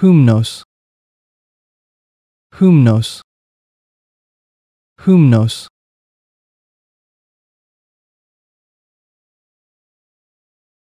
Humnos. Humnos. Humnos.